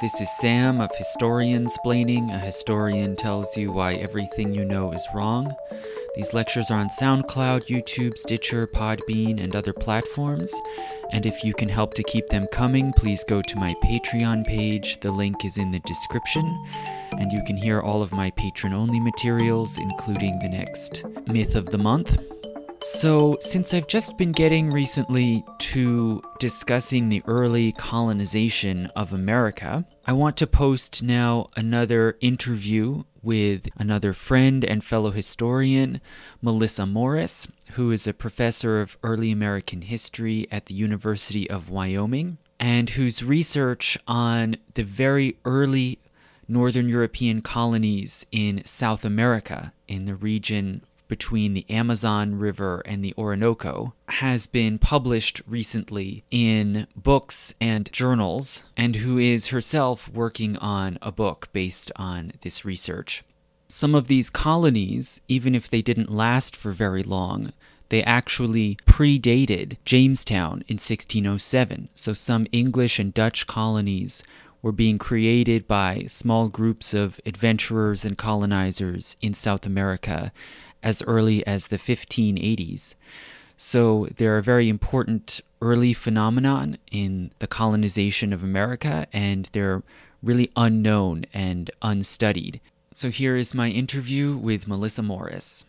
This is Sam of Historian Splaining. A historian tells you why everything you know is wrong. These lectures are on SoundCloud, YouTube, Stitcher, Podbean, and other platforms. And if you can help to keep them coming, please go to my Patreon page. The link is in the description. And you can hear all of my patron only materials, including the next Myth of the Month. So, since I've just been getting recently to discussing the early colonization of America, I want to post now another interview with another friend and fellow historian, Melissa Morris, who is a professor of early American history at the University of Wyoming, and whose research on the very early Northern European colonies in South America, in the region between the Amazon River and the Orinoco has been published recently in books and journals, and who is herself working on a book based on this research. Some of these colonies, even if they didn't last for very long, they actually predated Jamestown in 1607. So some English and Dutch colonies were being created by small groups of adventurers and colonizers in South America as early as the 1580s. So there are very important early phenomenon in the colonization of America, and they're really unknown and unstudied. So here is my interview with Melissa Morris.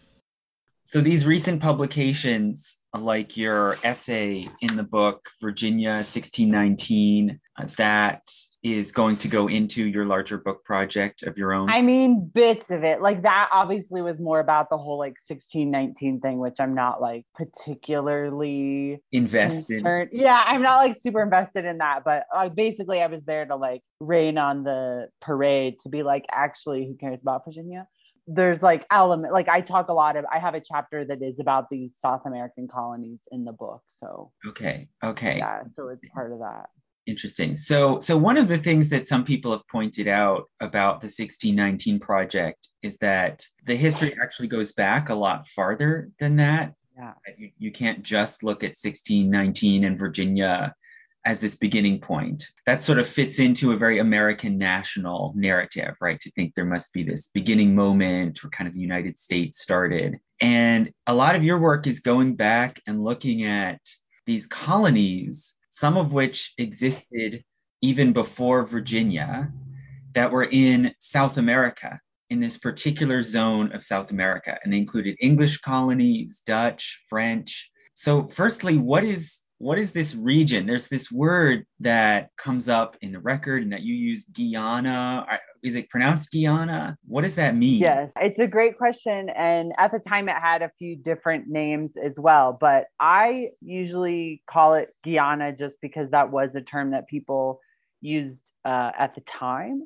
So these recent publications, like your essay in the book Virginia 1619, uh, that is going to go into your larger book project of your own. I mean, bits of it. Like that obviously was more about the whole like 1619 thing, which I'm not like particularly invested. Concerned. Yeah, I'm not like super invested in that, but uh, basically I was there to like rain on the parade to be like, actually, who cares about Virginia? there's like element like I talk a lot of I have a chapter that is about these South American colonies in the book. So okay, okay, yeah, so it's part of that. Interesting. So so one of the things that some people have pointed out about the 1619 project is that the history actually goes back a lot farther than that. Yeah. You, you can't just look at 1619 and Virginia as this beginning point. That sort of fits into a very American national narrative, right? To think there must be this beginning moment where kind of the United States started. And a lot of your work is going back and looking at these colonies, some of which existed even before Virginia, that were in South America. In this particular zone of South America. And they included English colonies, Dutch, French. So, firstly, what is what is this region? There's this word that comes up in the record and that you use Guyana. Is it pronounced Guyana? What does that mean? Yes, it's a great question. And at the time, it had a few different names as well. But I usually call it Guyana just because that was a term that people used uh, at the time.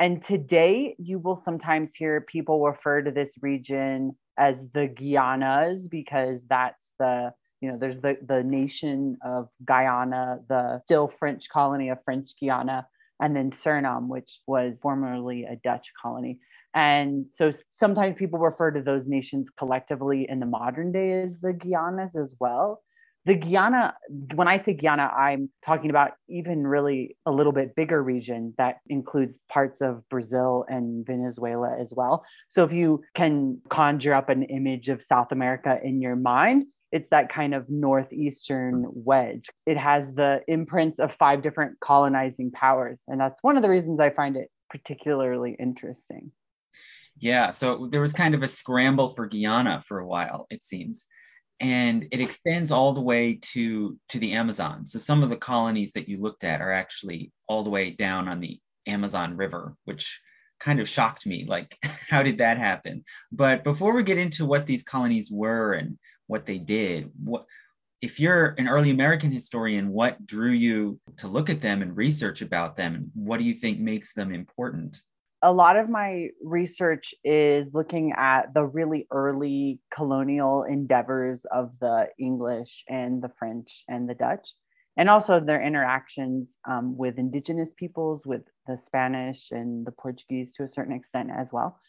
And today, you will sometimes hear people refer to this region as the Guianas because that's the you know there's the the nation of guyana the still french colony of french guiana and then suriname which was formerly a dutch colony and so sometimes people refer to those nations collectively in the modern day as the guianas as well the Guyana, when I say Guyana, I'm talking about even really a little bit bigger region that includes parts of Brazil and Venezuela as well. So if you can conjure up an image of South America in your mind, it's that kind of northeastern mm. wedge. It has the imprints of five different colonizing powers, and that's one of the reasons I find it particularly interesting. Yeah, so there was kind of a scramble for Guyana for a while, it seems. And it extends all the way to, to the Amazon. So some of the colonies that you looked at are actually all the way down on the Amazon River, which kind of shocked me. Like, how did that happen? But before we get into what these colonies were and what they did what if you're an early american historian what drew you to look at them and research about them and what do you think makes them important a lot of my research is looking at the really early colonial endeavors of the english and the french and the dutch and also their interactions um, with indigenous peoples with the spanish and the portuguese to a certain extent as well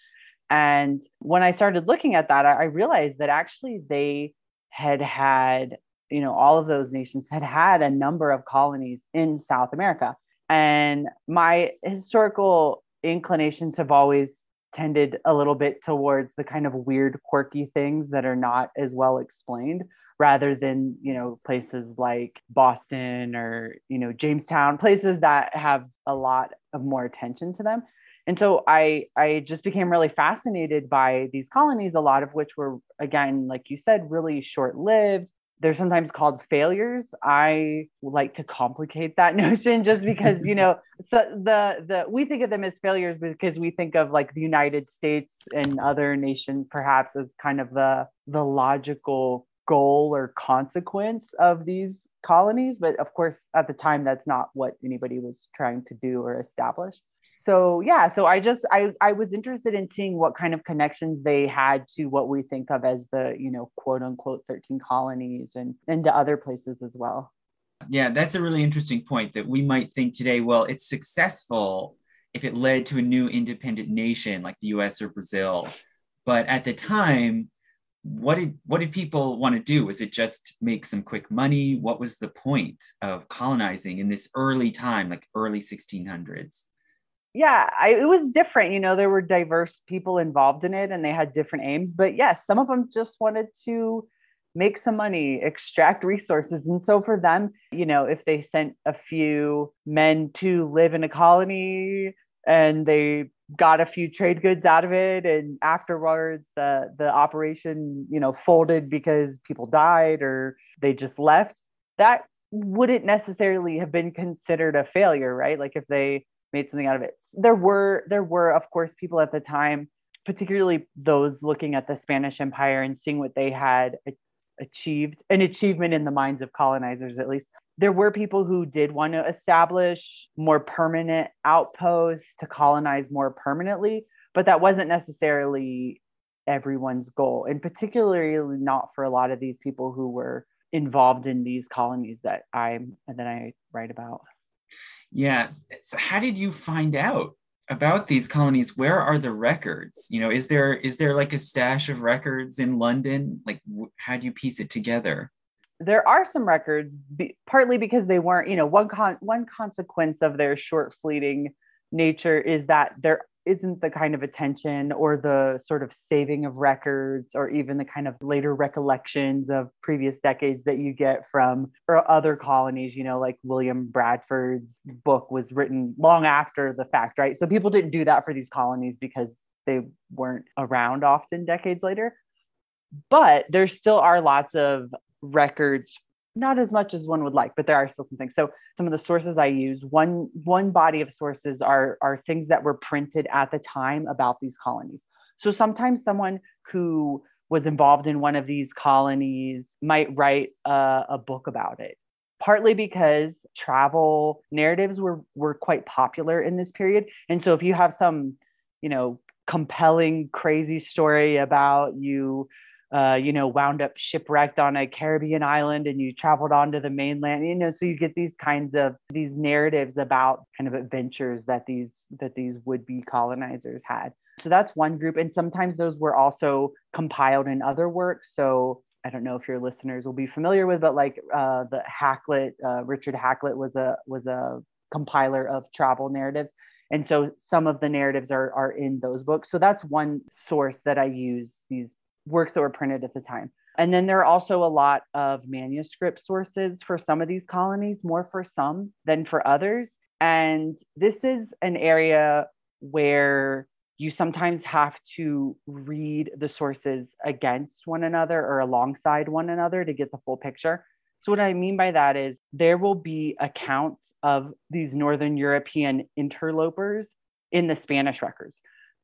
and when I started looking at that, I realized that actually they had had, you know, all of those nations had had a number of colonies in South America. And my historical inclinations have always tended a little bit towards the kind of weird, quirky things that are not as well explained rather than you know places like boston or you know jamestown places that have a lot of more attention to them and so i i just became really fascinated by these colonies a lot of which were again like you said really short lived they're sometimes called failures i like to complicate that notion just because you know so the the we think of them as failures because we think of like the united states and other nations perhaps as kind of the the logical goal or consequence of these colonies but of course at the time that's not what anybody was trying to do or establish so yeah so i just i i was interested in seeing what kind of connections they had to what we think of as the you know quote unquote 13 colonies and and to other places as well yeah that's a really interesting point that we might think today well it's successful if it led to a new independent nation like the us or brazil but at the time what did what did people want to do was it just make some quick money what was the point of colonizing in this early time like early 1600s yeah, I, it was different. You know, there were diverse people involved in it and they had different aims. But yes, some of them just wanted to make some money, extract resources. And so for them, you know, if they sent a few men to live in a colony and they got a few trade goods out of it and afterwards the the operation, you know, folded because people died or they just left, that wouldn't necessarily have been considered a failure, right? Like if they made something out of it. There were there were of course people at the time, particularly those looking at the Spanish Empire and seeing what they had achieved, an achievement in the minds of colonizers at least. There were people who did want to establish more permanent outposts to colonize more permanently, but that wasn't necessarily everyone's goal, and particularly not for a lot of these people who were involved in these colonies that I that I write about. Yeah. So how did you find out about these colonies? Where are the records? You know, is there is there like a stash of records in London? Like, how do you piece it together? There are some records, partly because they weren't. You know, one con- one consequence of their short fleeting nature is that there isn't the kind of attention or the sort of saving of records or even the kind of later recollections of previous decades that you get from or other colonies, you know, like William Bradford's book was written long after the fact, right? So people didn't do that for these colonies because they weren't around often decades later. But there still are lots of records not as much as one would like, but there are still some things. So some of the sources I use, one one body of sources are are things that were printed at the time about these colonies. So sometimes someone who was involved in one of these colonies might write a, a book about it. Partly because travel narratives were were quite popular in this period, and so if you have some, you know, compelling crazy story about you uh, you know, wound up shipwrecked on a Caribbean island and you traveled onto the mainland, you know, so you get these kinds of these narratives about kind of adventures that these that these would-be colonizers had. So that's one group. And sometimes those were also compiled in other works. So I don't know if your listeners will be familiar with, but like uh, the Hacklet, uh, Richard Hacklet was a was a compiler of travel narratives. And so some of the narratives are, are in those books. So that's one source that I use these works that were printed at the time. And then there are also a lot of manuscript sources for some of these colonies, more for some than for others. And this is an area where you sometimes have to read the sources against one another or alongside one another to get the full picture. So, what I mean by that is there will be accounts of these Northern European interlopers in the Spanish records.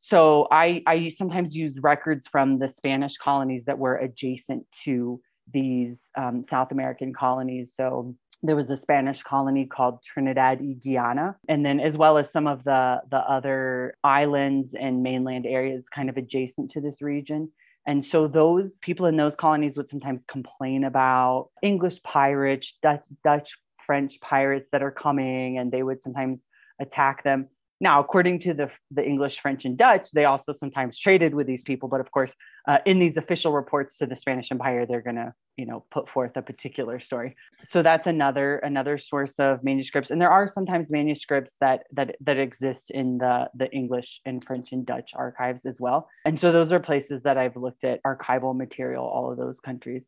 So I, I sometimes use records from the Spanish colonies that were adjacent to these um, South American colonies. So there was a Spanish colony called Trinidad y Guiana, and then as well as some of the the other islands and mainland areas kind of adjacent to this region. And so those people in those colonies would sometimes complain about English pirates, Dutch, Dutch, French pirates that are coming, and they would sometimes attack them. Now, according to the, the English, French, and Dutch, they also sometimes traded with these people. But of course, uh, in these official reports to the Spanish Empire, they're going to, you know, put forth a particular story. So that's another another source of manuscripts. And there are sometimes manuscripts that that that exist in the the English and French and Dutch archives as well. And so those are places that I've looked at archival material, all of those countries.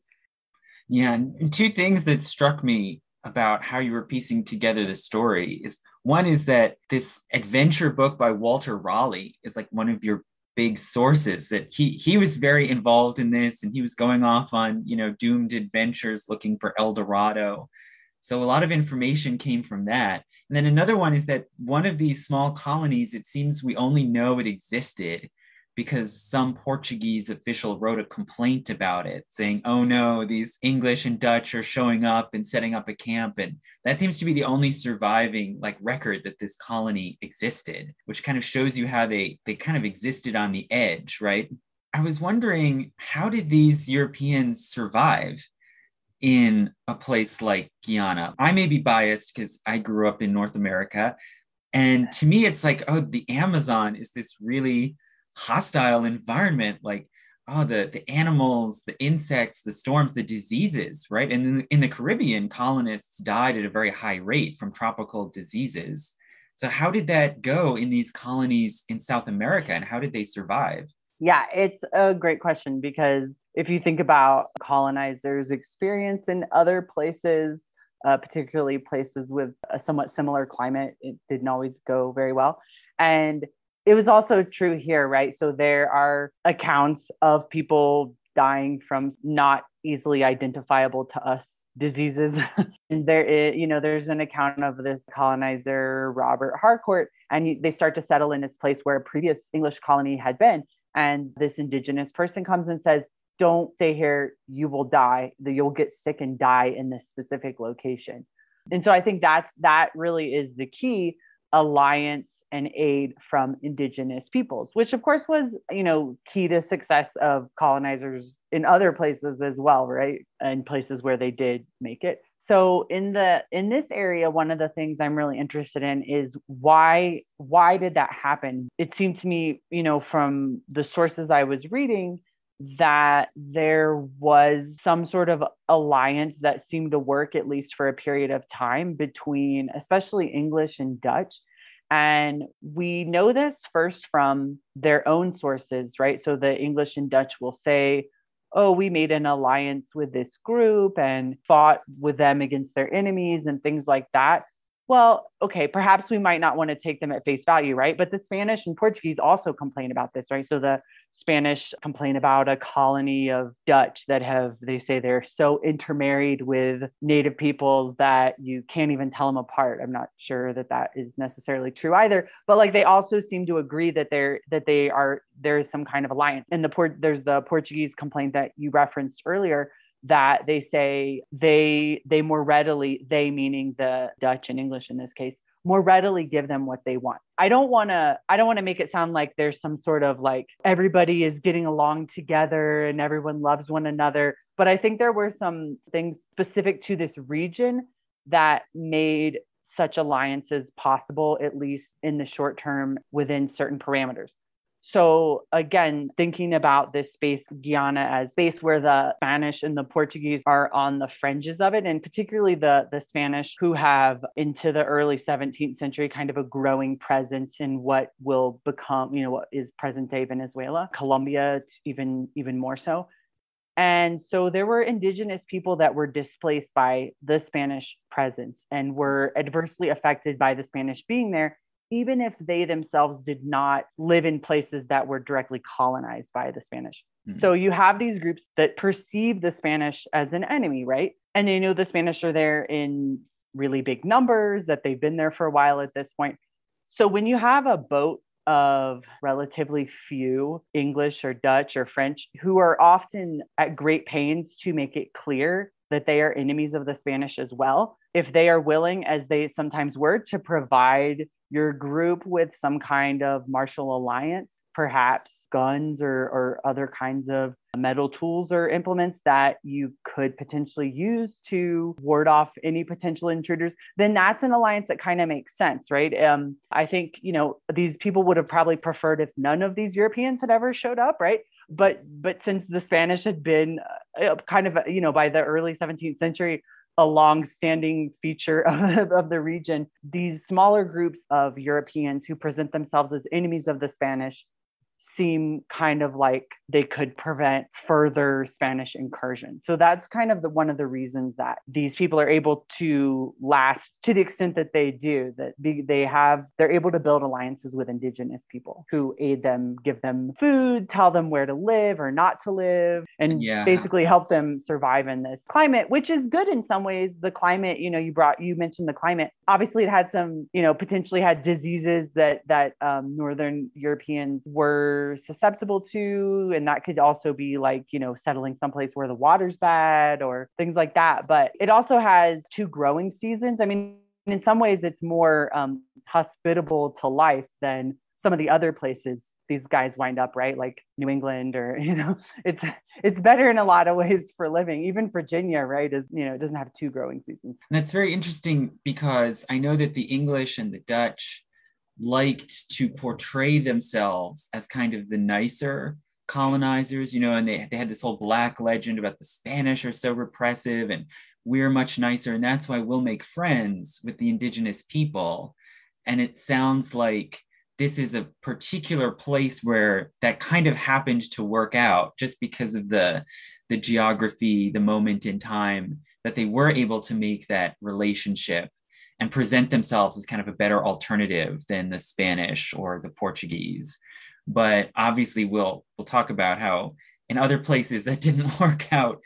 Yeah, and two things that struck me about how you were piecing together the story is one is that this adventure book by Walter Raleigh is like one of your big sources that he he was very involved in this and he was going off on you know doomed adventures looking for El Dorado. So a lot of information came from that. And then another one is that one of these small colonies, it seems we only know it existed because some Portuguese official wrote a complaint about it, saying, oh no, these English and Dutch are showing up and setting up a camp. And that seems to be the only surviving like record that this colony existed, which kind of shows you how they, they kind of existed on the edge, right? I was wondering, how did these Europeans survive? In a place like Guyana. I may be biased because I grew up in North America. And to me, it's like, oh, the Amazon is this really hostile environment like oh the the animals the insects the storms the diseases right and in, in the caribbean colonists died at a very high rate from tropical diseases so how did that go in these colonies in south america and how did they survive yeah, it's a great question because if you think about colonizers' experience in other places, uh, particularly places with a somewhat similar climate, it didn't always go very well. And it was also true here, right? So there are accounts of people dying from not easily identifiable to us diseases. and there is, you know, there's an account of this colonizer, Robert Harcourt, and they start to settle in this place where a previous English colony had been. And this indigenous person comes and says, don't stay here. You will die. You'll get sick and die in this specific location. And so I think that's that really is the key alliance and aid from indigenous peoples which of course was you know key to success of colonizers in other places as well right and places where they did make it so in the in this area one of the things i'm really interested in is why why did that happen it seemed to me you know from the sources i was reading that there was some sort of alliance that seemed to work, at least for a period of time, between especially English and Dutch. And we know this first from their own sources, right? So the English and Dutch will say, oh, we made an alliance with this group and fought with them against their enemies and things like that well, okay, perhaps we might not want to take them at face value, right? But the Spanish and Portuguese also complain about this, right? So the Spanish complain about a colony of Dutch that have, they say they're so intermarried with native peoples that you can't even tell them apart. I'm not sure that that is necessarily true either, but like they also seem to agree that they're, that they are, there is some kind of alliance. And the port, there's the Portuguese complaint that you referenced earlier that they say they they more readily they meaning the Dutch and English in this case more readily give them what they want. I don't want to I don't want to make it sound like there's some sort of like everybody is getting along together and everyone loves one another, but I think there were some things specific to this region that made such alliances possible at least in the short term within certain parameters. So again, thinking about this space, Guiana, as space where the Spanish and the Portuguese are on the fringes of it, and particularly the the Spanish who have into the early 17th century kind of a growing presence in what will become, you know, what is present day Venezuela, Colombia, even even more so. And so there were indigenous people that were displaced by the Spanish presence and were adversely affected by the Spanish being there even if they themselves did not live in places that were directly colonized by the Spanish. Mm-hmm. So you have these groups that perceive the Spanish as an enemy, right? And they know the Spanish are there in really big numbers, that they've been there for a while at this point. So when you have a boat of relatively few English or Dutch or French who are often at great pains to make it clear that they are enemies of the Spanish as well. If they are willing, as they sometimes were, to provide your group with some kind of martial alliance, perhaps guns or, or other kinds of metal tools or implements that you could potentially use to ward off any potential intruders, then that's an alliance that kind of makes sense, right? Um, I think, you know, these people would have probably preferred if none of these Europeans had ever showed up, right? but but since the Spanish had been uh, uh, kind of uh, you know by the early 17th century a long-standing feature of, of, the region these smaller groups of Europeans who present themselves as enemies of the Spanish seem kind of like they could prevent further Spanish incursion. So that's kind of the one of the reasons that these people are able to last to the extent that they do that they have they're able to build alliances with indigenous people who aid them, give them food, tell them where to live or not to live and yeah. basically help them survive in this climate, which is good in some ways. The climate, you know, you brought you mentioned the climate. Obviously it had some, you know, potentially had diseases that that um, northern Europeans were susceptible to and that could also be like, you know, settling someplace where the water's bad or things like that. But it also has two growing seasons. I mean, in some ways, it's more um, hospitable to life than some of the other places these guys wind up right like new england or you know it's it's better in a lot of ways for living even virginia right is you know it doesn't have two growing seasons and that's very interesting because i know that the english and the dutch liked to portray themselves as kind of the nicer colonizers, you know, and they, they had this whole black legend about the Spanish are so repressive and we're much nicer. And that's why we'll make friends with the indigenous people. And it sounds like this is a particular place where that kind of happened to work out just because of the the geography, the moment in time that they were able to make that relationship and present themselves as kind of a better alternative than the Spanish or the Portuguese. But obviously, we'll we'll talk about how in other places that didn't work out.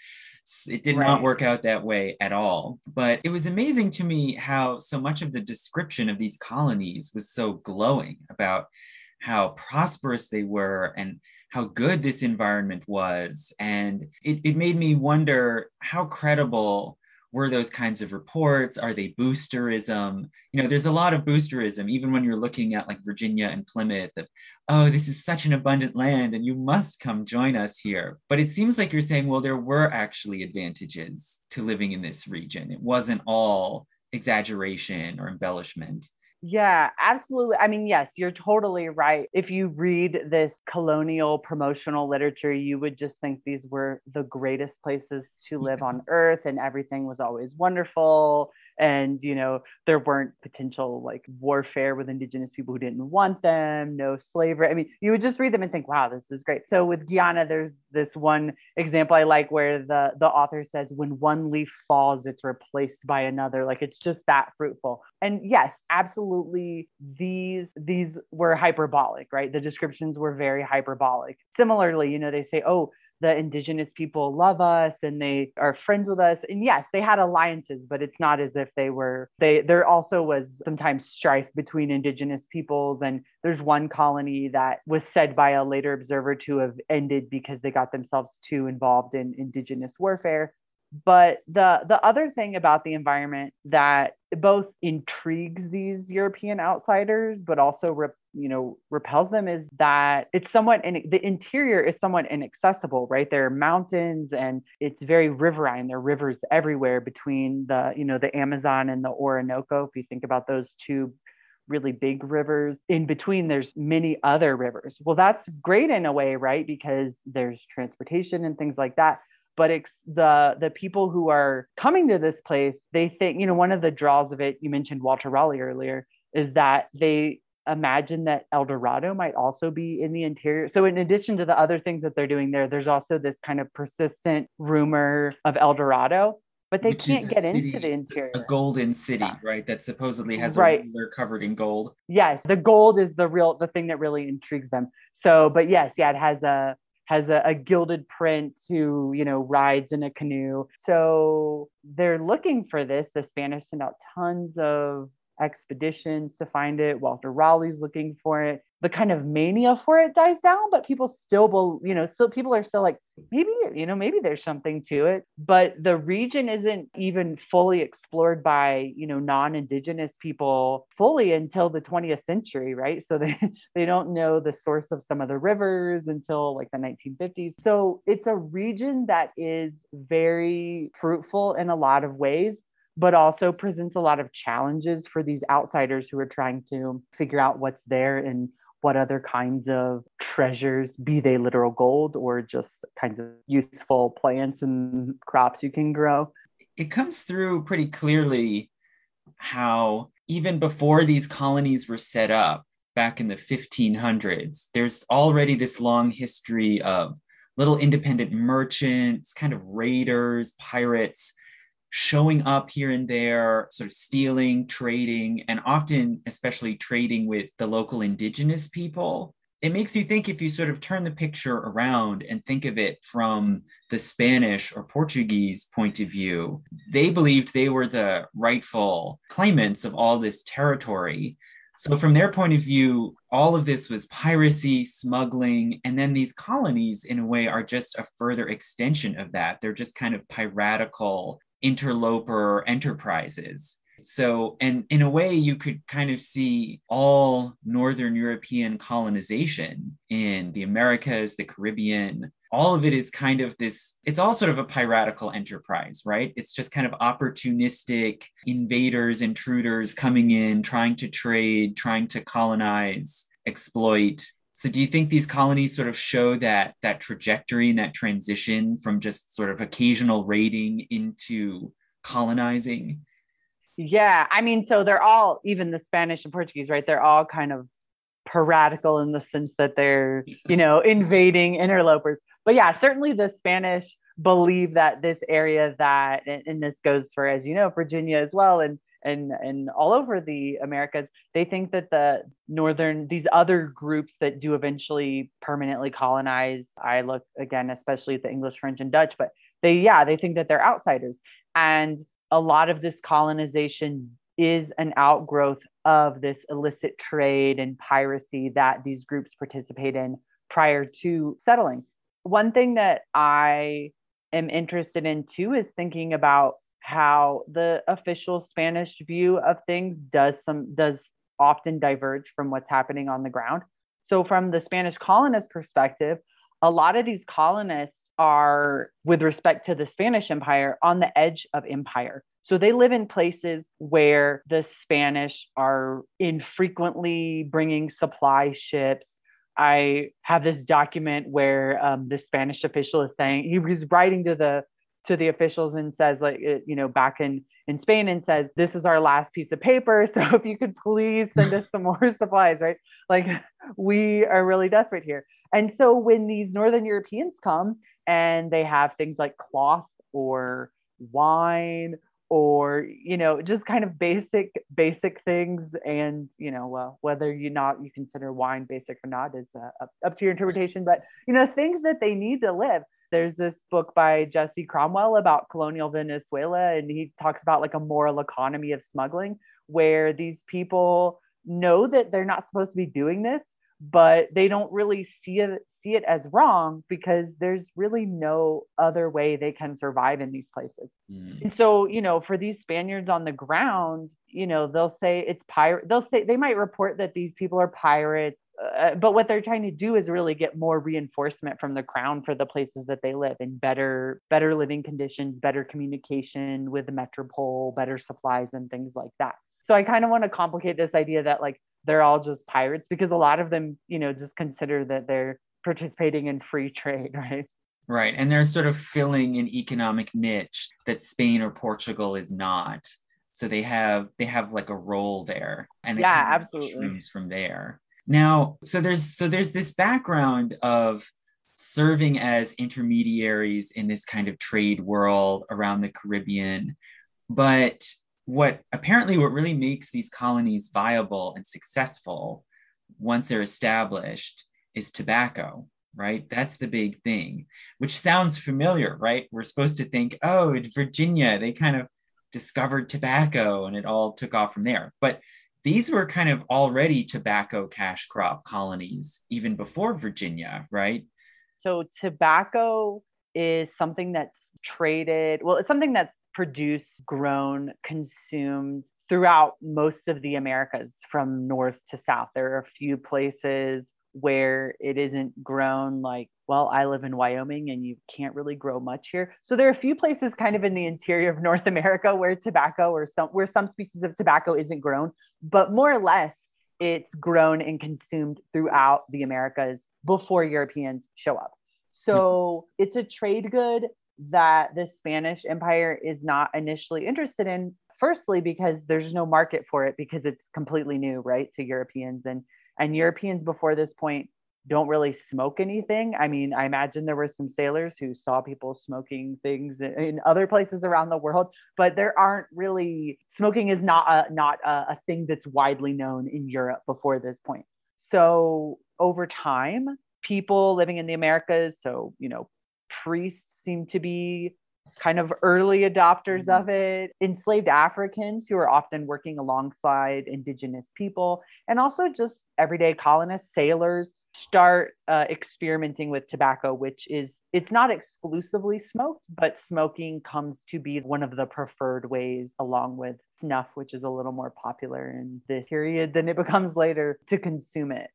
It did right. not work out that way at all. But it was amazing to me how so much of the description of these colonies was so glowing about how prosperous they were and how good this environment was. And it, it made me wonder how credible were those kinds of reports? Are they boosterism? You know, there's a lot of boosterism, even when you're looking at like Virginia and Plymouth of, oh, this is such an abundant land and you must come join us here. But it seems like you're saying, well, there were actually advantages to living in this region. It wasn't all exaggeration or embellishment. Yeah, absolutely. I mean, yes, you're totally right. If you read this colonial promotional literature, you would just think these were the greatest places to live on earth and everything was always wonderful and you know there weren't potential like warfare with indigenous people who didn't want them no slavery i mean you would just read them and think wow this is great so with guyana there's this one example i like where the the author says when one leaf falls it's replaced by another like it's just that fruitful and yes absolutely these these were hyperbolic right the descriptions were very hyperbolic similarly you know they say oh the indigenous people love us and they are friends with us and yes they had alliances but it's not as if they were they there also was sometimes strife between indigenous peoples and there's one colony that was said by a later observer to have ended because they got themselves too involved in indigenous warfare but the the other thing about the environment that both intrigues these European outsiders, but also rep- you know repels them is that it's somewhat in the interior is somewhat inaccessible right there are mountains and it's very riverine there are rivers everywhere between the you know the amazon and the orinoco if you think about those two really big rivers in between there's many other rivers well that's great in a way right because there's transportation and things like that but it's the the people who are coming to this place they think you know one of the draws of it you mentioned walter raleigh earlier is that they imagine that El Dorado might also be in the interior. So, in addition to the other things that they're doing there, there's also this kind of persistent rumor of El Dorado, but they Which can't get city, into the interior. A golden city, yeah. right? That supposedly has right. they're covered in gold. Yes, the gold is the real the thing that really intrigues them. So, but yes, yeah, it has a has a, a, gilded prince who you know rides in a canoe so they're looking for this the spanish send out tons of expeditions to find it. Walter Raleigh's looking for it. The kind of mania for it dies down, but people still will, you know, so people are still like, maybe, you know, maybe there's something to it. But the region isn't even fully explored by, you know, non indigenous people fully until the 20th century, right? So they, they don't know the source of some of the rivers until like the 1950s. So it's a region that is very fruitful in a lot of ways but also presents a lot of challenges for these outsiders who are trying to figure out what's there and what other kinds of treasures, be they literal gold or just kinds of useful plants and crops you can grow. It comes through pretty clearly how, even before these colonies were set up back in the 1500s, there's already this long history of little independent merchants, kind of raiders, pirates showing up here and there, sort of stealing, trading, and often, especially trading with the local indigenous people. It makes you think if you sort of turn the picture around and think of it from the Spanish or Portuguese point of view, they believed they were the rightful claimants of all this territory. So, from their point of view, all of this was piracy, smuggling, and then these colonies, in a way, are just a further extension of that. They're just kind of piratical interloper enterprises. So, and in a way, you could kind of see all Northern European colonization in the Americas, the Caribbean, all of it is kind of this it's all sort of a piratical enterprise right it's just kind of opportunistic invaders intruders coming in trying to trade trying to colonize exploit so do you think these colonies sort of show that that trajectory and that transition from just sort of occasional raiding into colonizing? Yeah, I mean, so they're all even the Spanish and Portuguese, right? They're all kind of piratical in the sense that they're, you know, invading interlopers. But yeah, certainly the Spanish believe that this area that and, this goes for as you know Virginia as well and and and all over the Americas, they think that the northern these other groups that do eventually permanently colonize. I look again, especially at the English, French, and Dutch, but they yeah they think that they're outsiders, and a lot of this colonization is an outgrowth of this illicit trade and piracy that these groups participate in prior to settling. One thing that I am interested in too is thinking about how the official Spanish view of things does some does often diverge from what's happening on the ground. So from the Spanish colonist perspective, a lot of these colonists are with respect to the Spanish empire on the edge of empire. So they live in places where the Spanish are infrequently bringing supply ships. I have this document where um, the Spanish official is saying he was writing to the to the officials and says like eh, you know back in in Spain and says this is our last piece of paper so if you could please send us some more supplies right like we are really desperate here and so when these northern europeans come and they have things like cloth or wine or you know just kind of basic basic things and you know well whether you not you consider wine basic or not is uh, up, up to your interpretation but you know things that they need to live there's this book by Jesse Cromwell about colonial Venezuela, and he talks about like a moral economy of smuggling where these people know that they're not supposed to be doing this, but they don't really see it see it as wrong because there's really no other way they can survive in these places. Mm. And so, you know, for these Spaniards on the ground, you know, they'll say it's pirate. They'll say they might report that these people are pirates, uh, uh, but what they're trying to do is really get more reinforcement from the crown for the places that they live in better better living conditions, better communication with the metropole, better supplies and things like that. So I kind of want to complicate this idea that like they're all just pirates because a lot of them, you know, just consider that they're participating in free trade, right? Right. And they're sort of filling an economic niche that Spain or Portugal is not. So they have they have like a role there. And it yeah, absolutely. from there. Now, so there's so there's this background of serving as intermediaries in this kind of trade world around the Caribbean. But what apparently what really makes these colonies viable and successful once they're established is tobacco right that's the big thing which sounds familiar right we're supposed to think oh virginia they kind of discovered tobacco and it all took off from there but these were kind of already tobacco cash crop colonies even before virginia right so tobacco is something that's traded well it's something that's produced, grown, consumed throughout most of the Americas from north to south. There are a few places where it isn't grown like well i live in wyoming and you can't really grow much here so there are a few places kind of in the interior of north america where tobacco or some where some species of tobacco isn't grown but more or less it's grown and consumed throughout the americas before europeans show up so it's a trade good that the Spanish Empire is not initially interested in. Firstly, because there's no market for it because it's completely new, right, to Europeans and and Europeans before this point don't really smoke anything. I mean, I imagine there were some sailors who saw people smoking things in other places around the world, but there aren't really smoking is not a not a, a thing that's widely known in Europe before this point. So over time, people living in the Americas, so you know, priests seem to be kind of early adopters mm-hmm. of it, enslaved Africans who are often working alongside indigenous people, and also just everyday colonists, sailors start uh, experimenting with tobacco which is it's not exclusively smoked but smoking comes to be one of the preferred ways along with snuff which is a little more popular in this period than it becomes later to consume it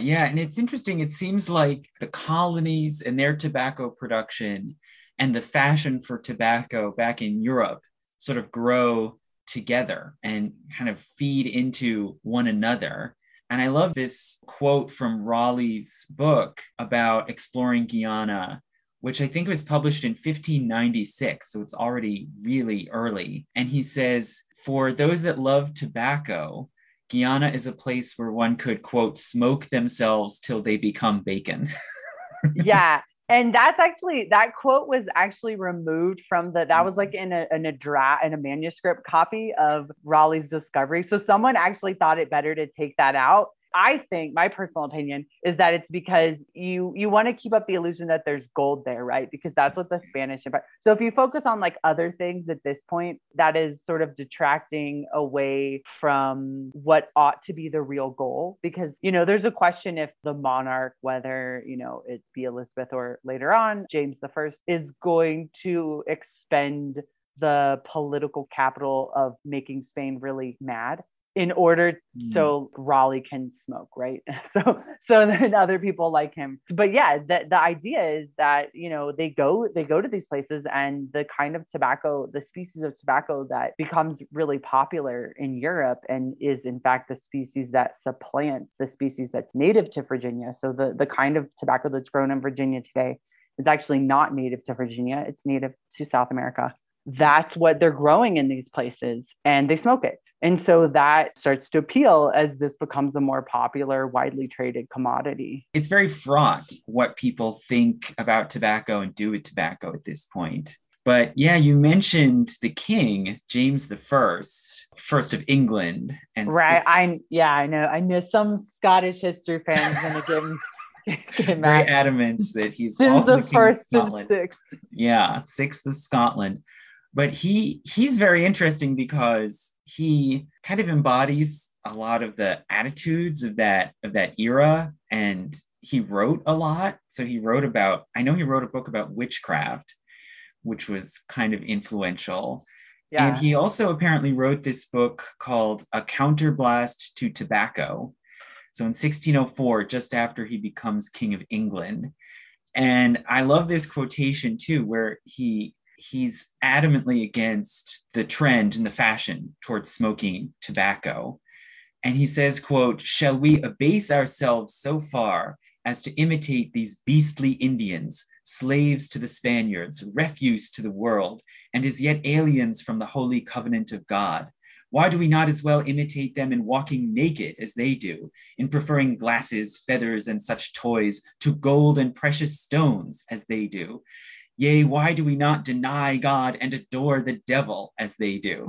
yeah, and it's interesting. It seems like the colonies and their tobacco production and the fashion for tobacco back in Europe sort of grow together and kind of feed into one another. And I love this quote from Raleigh's book about exploring Guyana, which I think was published in 1596. So it's already really early. And he says, For those that love tobacco, Guyana is a place where one could, quote, smoke themselves till they become bacon. yeah. And that's actually that quote was actually removed from the that was like mm-hmm. in a in a draft in a manuscript copy of Raleigh's discovery. So someone actually thought it better to take that out I think my personal opinion is that it's because you you want to keep up the illusion that there's gold there, right? Because that's what the mm-hmm. Spanish Empire. So if you focus on like other things at this point, that is sort of detracting away from what ought to be the real goal. Because you know, there's a question if the monarch, whether you know it be Elizabeth or later on James the First, is going to expend the political capital of making Spain really mad in order mm. so Raleigh can smoke, right? so so then other people like him. But yeah, the, the idea is that you know they go they go to these places and the kind of tobacco, the species of tobacco that becomes really popular in Europe and is in fact the species that supplants the species that's native to Virginia. So the, the kind of tobacco that's grown in Virginia today is actually not native to Virginia. It's native to South America that's what they're growing in these places and they smoke it. And so that starts to appeal as this becomes a more popular, widely traded commodity. It's very fraught what people think about tobacco and do with tobacco at this point. But yeah, you mentioned the king, James the First, first of England. And right. I yeah, I know. I know some Scottish history fans gonna give him very adamant that he's James the first and sixth. Yeah, sixth of Scotland but he he's very interesting because he kind of embodies a lot of the attitudes of that of that era and he wrote a lot so he wrote about i know he wrote a book about witchcraft which was kind of influential yeah. and he also apparently wrote this book called a counterblast to tobacco so in 1604 just after he becomes king of england and i love this quotation too where he he's adamantly against the trend and the fashion towards smoking tobacco and he says quote shall we abase ourselves so far as to imitate these beastly indians slaves to the spaniards refuse to the world and as yet aliens from the holy covenant of god why do we not as well imitate them in walking naked as they do, in preferring glasses, feathers, and such toys to gold and precious stones as they do, Yea, why do we not deny God and adore the devil as they do?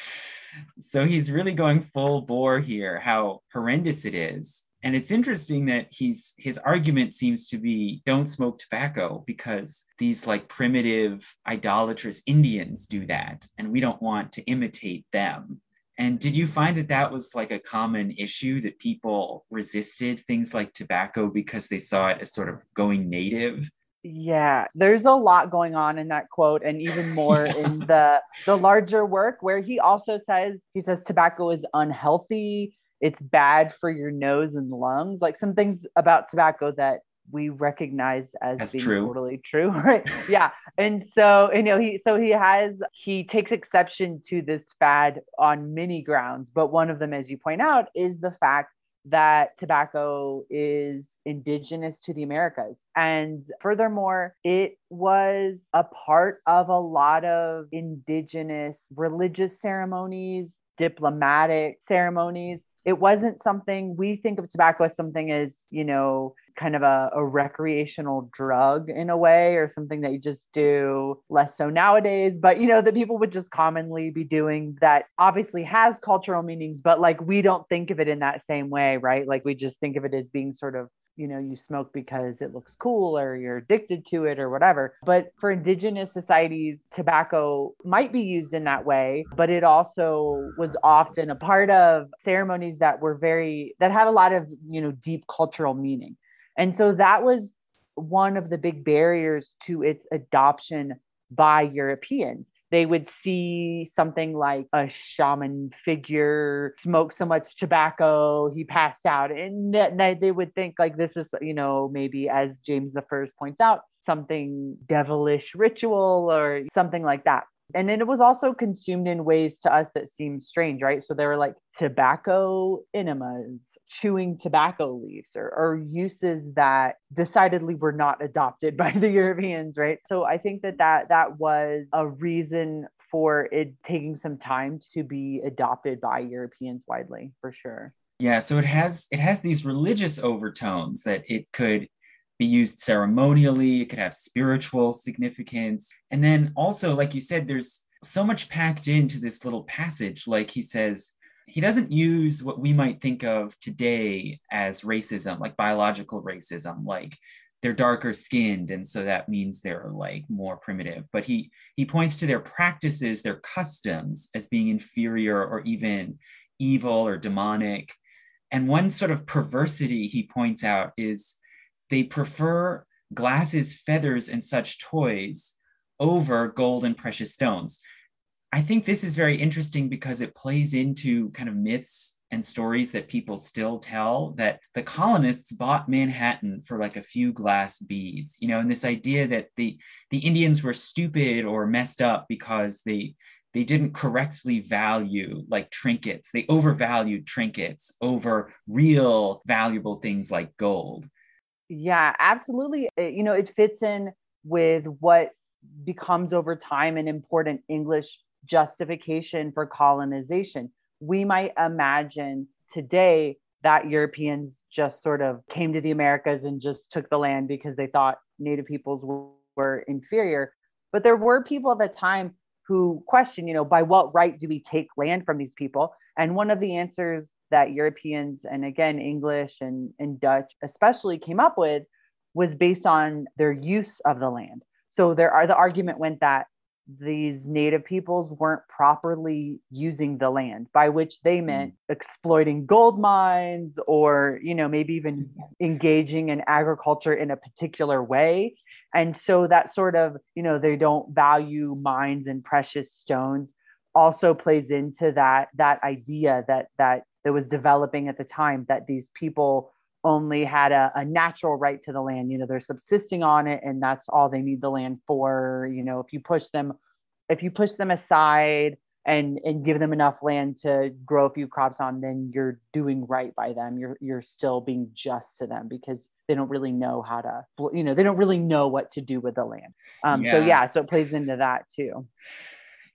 so he's really going full bore here, how horrendous it is. And it's interesting that he's his argument seems to be don't smoke tobacco because these like primitive idolatrous Indians do that and we don't want to imitate them. And did you find that that was like a common issue that people resisted things like tobacco because they saw it as sort of going native? yeah there's a lot going on in that quote and even more yeah. in the the larger work where he also says he says tobacco is unhealthy it's bad for your nose and lungs like some things about tobacco that we recognize as That's being true. totally true right yeah and so you know he so he has he takes exception to this fad on many grounds but one of them as you point out is the fact that tobacco is indigenous to the Americas. And furthermore, it was a part of a lot of indigenous religious ceremonies, diplomatic ceremonies. It wasn't something we think of tobacco as something as, you know, kind of a, a recreational drug in a way or something that you just do less so nowadays, but you know, that people would just commonly be doing that obviously has cultural meanings, but like we don't think of it in that same way, right? Like we just think of it as being sort of you know you smoke because it looks cool or you're addicted to it or whatever but for indigenous societies tobacco might be used in that way but it also was often a part of ceremonies that were very that had a lot of you know deep cultural meaning and so that was one of the big barriers to its adoption by Europeans. They would see something like a shaman figure smoke so much tobacco, he passed out. And they would think, like, this is, you know, maybe as James I points out, something devilish ritual or something like that. And then it was also consumed in ways to us that seemed strange, right? So there were like tobacco enemas chewing tobacco leaves or, or, uses that decidedly were not adopted by the Europeans, right? So I think that that, that was a reason for it taking some time to be adopted by Europeans widely, for sure. Yeah, so it has it has these religious overtones that it could be used ceremonially, it could have spiritual significance. And then also like you said there's so much packed into this little passage like he says he doesn't use what we might think of today as racism, like biological racism, like they're darker skinned and so that means they're like more primitive but he he points to their practices their customs as being inferior or even evil or demonic and one sort of perversity he points out is they prefer glasses feathers and such toys over gold and precious stones I think this is very interesting because it plays into kind of myths and stories that people still tell that the colonists bought Manhattan for like a few glass beads, you know, and this idea that the the Indians were stupid or messed up because they they didn't correctly value like trinkets. They overvalued trinkets over real valuable things like gold. Yeah, absolutely. Uh, you know, it fits in with what becomes over time an important English justification for colonization. We might imagine today that Europeans just sort of came to the Americas and just took the land because they thought Native peoples were inferior. But there were people at the time who questioned, you know, by what right do we take land from these people? And one of the answers that Europeans and again, English and, and Dutch especially came up with was based on their use of the land. So there are the argument went that these native peoples weren't properly using the land by which they hmm. meant exploiting gold mines or you know maybe even engaging in agriculture in a particular way and so that sort of you know they don't value mines and precious stones also plays into that that idea that that that was developing at the time that these people only had a, a, natural right to the land. You know, they're subsisting on it and that's all they need the land for. You know, if you push them, if you push them aside and and give them enough land to grow a few crops on, then you're doing right by them. You're you're still being just to them because they don't really know how to you know they don't really know what to do with the land um, yeah. so yeah so it plays into that too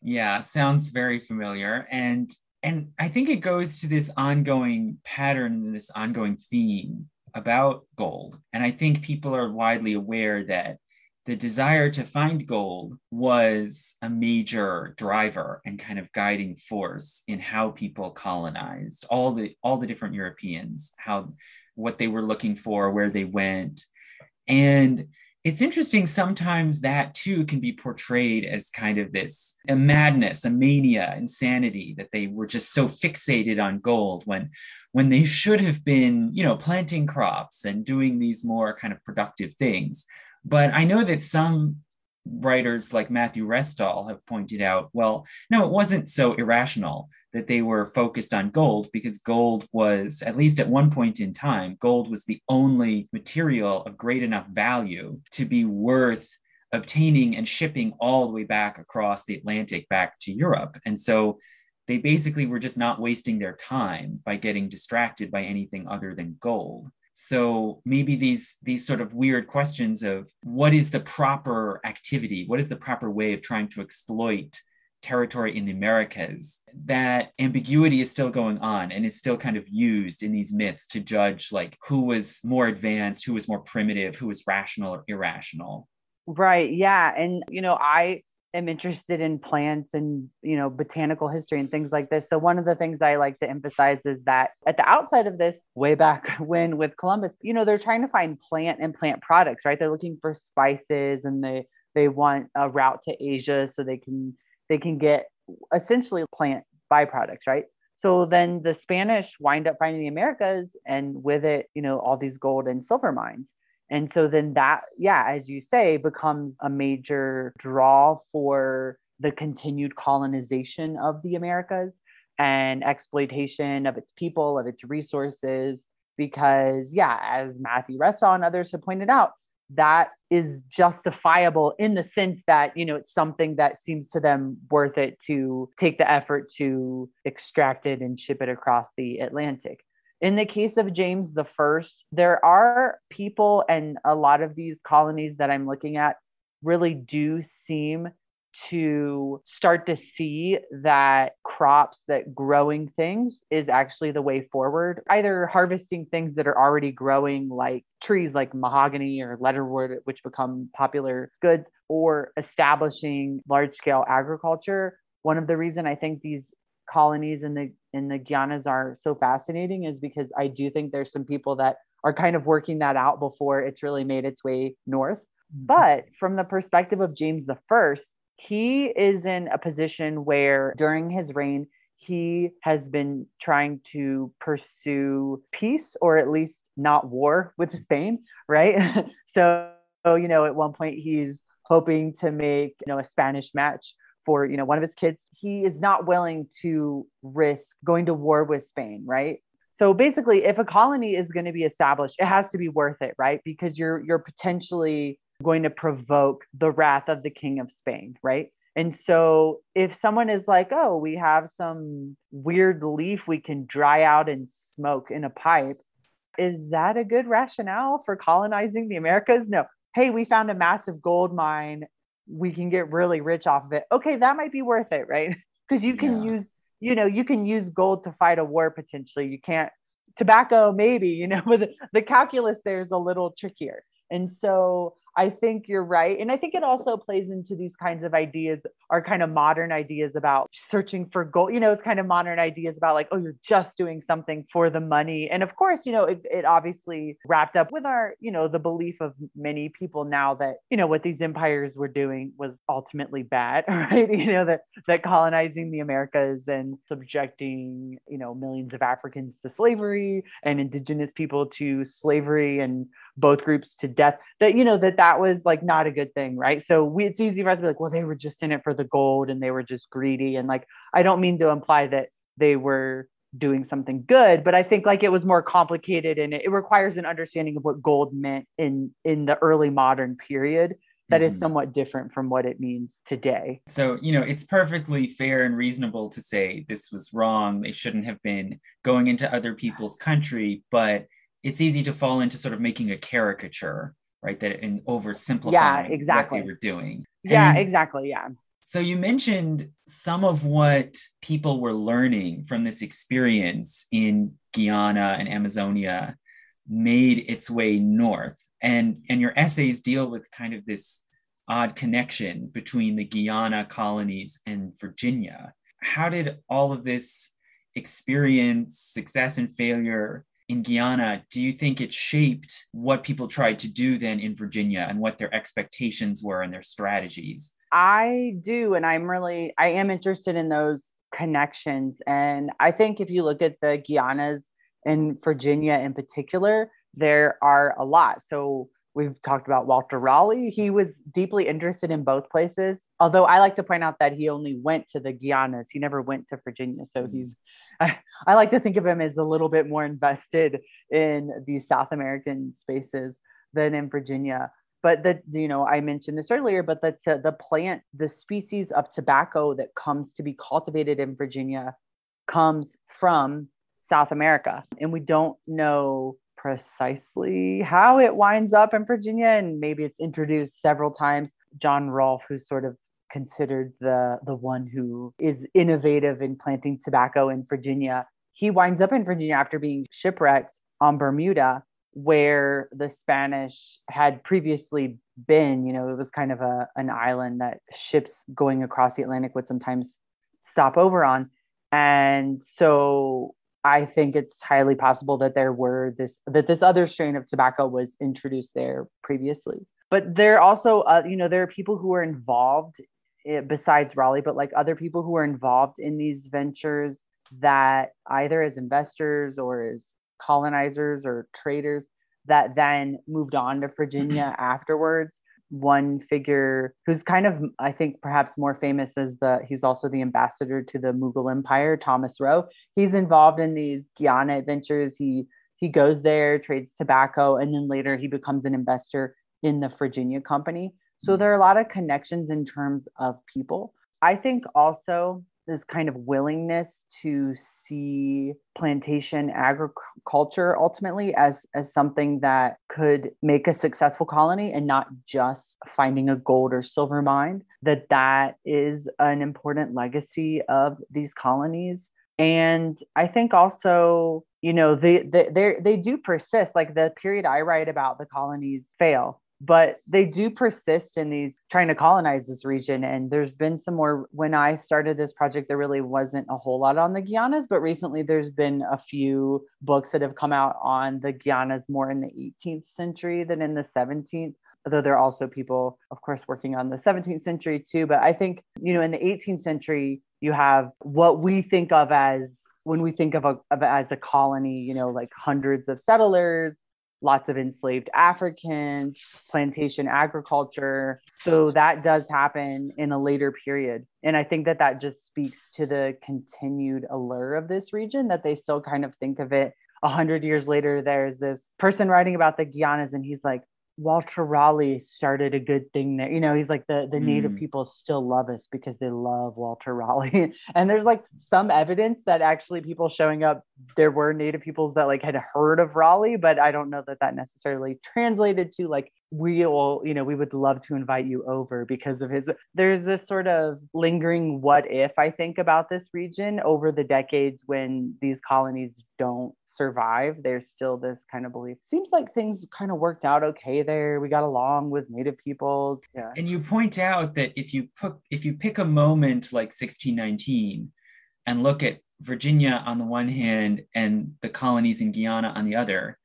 yeah sounds very familiar and and I think it goes to this ongoing pattern, this ongoing theme about gold. And I think people are widely aware that the desire to find gold was a major driver and kind of guiding force in how people colonized all the all the different Europeans, how what they were looking for, where they went. And it's interesting sometimes that too can be portrayed as kind of this a madness a mania insanity that they were just so fixated on gold when when they should have been you know planting crops and doing these more kind of productive things but i know that some writers like matthew restall have pointed out well no it wasn't so irrational that they were focused on gold because gold was, at least at one point in time, gold was the only material of great enough value to be worth obtaining and shipping all the way back across the Atlantic back to Europe. And so they basically were just not wasting their time by getting distracted by anything other than gold. So maybe these these sort of weird questions of what is the proper activity, what is the proper way of trying to exploit territory in the Americas, that ambiguity is still going on and is still kind of used in these myths to judge like who was more advanced, who was more primitive, who was rational or irrational. Right. Yeah. And, you know, I am interested in plants and you know botanical history and things like this so one of the things i like to emphasize is that at the outside of this way back when with columbus you know they're trying to find plant and plant products right they're looking for spices and they they want a route to asia so they can they can get essentially plant byproducts, right? So then the Spanish wind up finding the Americas and with it, you know, all these gold and silver mines. And so then that, yeah, as you say, becomes a major draw for the continued colonization of the Americas and exploitation of its people, of its resources. Because, yeah, as Matthew Restall and others have pointed out, that is justifiable in the sense that you know it's something that seems to them worth it to take the effort to extract it and ship it across the atlantic in the case of james the first there are people and a lot of these colonies that i'm looking at really do seem to start to see that crops, that growing things is actually the way forward. Either harvesting things that are already growing, like trees like mahogany or leatherwood, which become popular goods, or establishing large scale agriculture. One of the reason I think these colonies in the in the Guianas are so fascinating is because I do think there's some people that are kind of working that out before it's really made its way north. Mm-hmm. But from the perspective of James the First, he is in a position where during his reign, he has been trying to pursue peace or at least not war with Spain, right? so, you know, at one point he's hoping to make, you know, a Spanish match for, you know, one of his kids. He is not willing to risk going to war with Spain, right? So basically, if a colony is going to be established, it has to be worth it, right? Because you're you're potentially going to provoke the wrath of the king of Spain, right? And so if someone is like, oh, we have some weird leaf we can dry out and smoke in a pipe, is that a good rationale for colonizing the Americas? No. Hey, we found a massive gold mine. We can get really rich off of it. Okay, that might be worth it, right? Because you can yeah. use, you know, you can use gold to fight a war potentially. You can't tobacco, maybe, you know, but the, the calculus there is a little trickier. And so I think you're right. And I think it also plays into these kinds of ideas, our kind of modern ideas about searching for gold. You know, it's kind of modern ideas about like, oh, you're just doing something for the money. And of course, you know, it, it obviously wrapped up with our, you know, the belief of many people now that, you know, what these empires were doing was ultimately bad, right? You know, that that colonizing the Americas and subjecting, you know, millions of Africans to slavery and indigenous people to slavery and both groups to death that you know that that was like not a good thing right so we, it's easy for us to be like well they were just in it for the gold and they were just greedy and like i don't mean to imply that they were doing something good but i think like it was more complicated and it, it requires an understanding of what gold meant in in the early modern period that is mm-hmm. somewhat different from what it means today so you know it's perfectly fair and reasonable to say this was wrong they shouldn't have been going into other people's country but it's easy to fall into sort of making a caricature, right? That and oversimplifying yeah, exactly. what they were doing. yeah, exactly. Yeah. So you mentioned some of what people were learning from this experience in Guyana and Amazonia made its way north. And, and your essays deal with kind of this odd connection between the Guyana colonies and Virginia. How did all of this experience, success and failure, in Guyana, do you think it shaped what people tried to do then in Virginia and what their expectations were and their strategies? I do. And I'm really, I am interested in those connections. And I think if you look at the Guianas in Virginia in particular, there are a lot. So we've talked about Walter Raleigh. He was deeply interested in both places. Although I like to point out that he only went to the Guianas, he never went to Virginia. So mm-hmm. he's I, like to think of him as a little bit more invested in these South American spaces than in Virginia. But that, you know, I mentioned this earlier, but that the plant, the species of tobacco that comes to be cultivated in Virginia comes from South America. And we don't know precisely how it winds up in Virginia. And maybe it's introduced several times. John Rolfe, who's sort of considered the the one who is innovative in planting tobacco in Virginia. He winds up in Virginia after being shipwrecked on Bermuda, where the Spanish had previously been. You know, it was kind of a an island that ships going across the Atlantic would sometimes stop over on. And so I think it's highly possible that there were this that this other strain of tobacco was introduced there previously. But there are also, uh, you know, there are people who are involved it, eh, besides Raleigh, but like other people who are involved in these ventures that either as investors or as colonizers or traders that then moved on to Virginia afterwards. One figure who's kind of, I think, perhaps more famous as the he's also the ambassador to the Mughal Empire, Thomas Rowe. He's involved in these Guiana adventures. He he goes there, trades tobacco, and then later he becomes an investor in the Virginia Company. So mm-hmm. there are a lot of connections in terms of people. I think also this kind of willingness to see plantation agriculture ultimately as as something that could make a successful colony and not just finding a gold or silver mine that that is an important legacy of these colonies and i think also you know they they they do persist like the period i write about the colonies fail but they do persist in these trying to colonize this region. And there's been some more. When I started this project, there really wasn't a whole lot on the Guianas, but recently there's been a few books that have come out on the Guianas more in the 18th century than in the 17th. Although there are also people, of course, working on the 17th century too. But I think, you know, in the 18th century, you have what we think of as when we think of, a, of as a colony, you know, like hundreds of settlers lots of enslaved Africans, plantation agriculture. So that does happen in a later period. And I think that that just speaks to the continued allure of this region that they still kind of think of it. A hundred years later, there's this person writing about the Guianas, and he's like, Walter Raleigh started a good thing there. You know, he's like the the mm. native people still love us because they love Walter Raleigh. and there's like some evidence that actually people showing up there were native peoples that like had heard of Raleigh, but I don't know that that necessarily translated to like we will, you know, we would love to invite you over because of his. There's this sort of lingering what if I think about this region over the decades when these colonies don't survive, there's still this kind of belief. Seems like things kind of worked out okay there. We got along with Native peoples. Yeah. And you point out that if you pick if you pick a moment like 1619 and look at Virginia on the one hand and the colonies in Guyana on the other,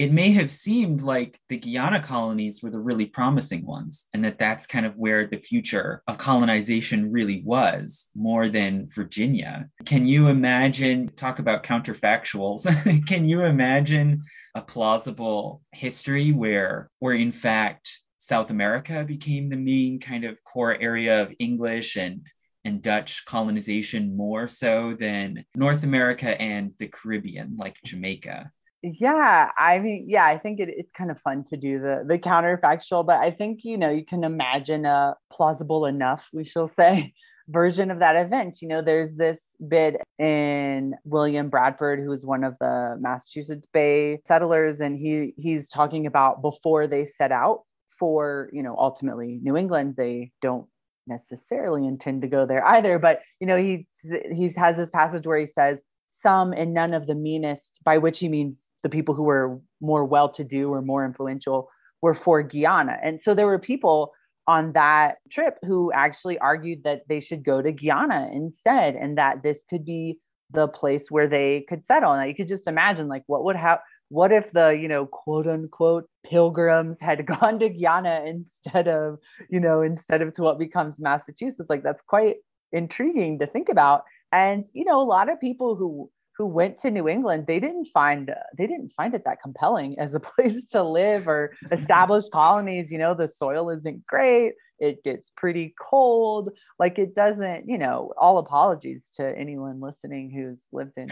it may have seemed like the Guiana colonies were the really promising ones, and that that's kind of where the future of colonization really was more than Virginia. Can you imagine? Talk about counterfactuals. Can you imagine a plausible history where, where in fact, South America became the main kind of core area of English and and Dutch colonization more so than North America and the Caribbean, like Jamaica yeah i mean yeah i think it, it's kind of fun to do the the counterfactual but i think you know you can imagine a plausible enough we shall say version of that event you know there's this bid in william bradford who is one of the massachusetts bay settlers and he he's talking about before they set out for you know ultimately new england they don't necessarily intend to go there either but you know he he's has this passage where he says some and none of the meanest, by which he means the people who were more well to do or more influential, were for Guyana. And so there were people on that trip who actually argued that they should go to Guyana instead and that this could be the place where they could settle. And you could just imagine like what would happen what if the you know quote unquote pilgrims had gone to guyana instead of you know instead of to what becomes massachusetts like that's quite intriguing to think about and you know a lot of people who who went to New England, they didn't find they didn't find it that compelling as a place to live or establish colonies. You know, the soil isn't great. It gets pretty cold. Like it doesn't. You know, all apologies to anyone listening who's lived in,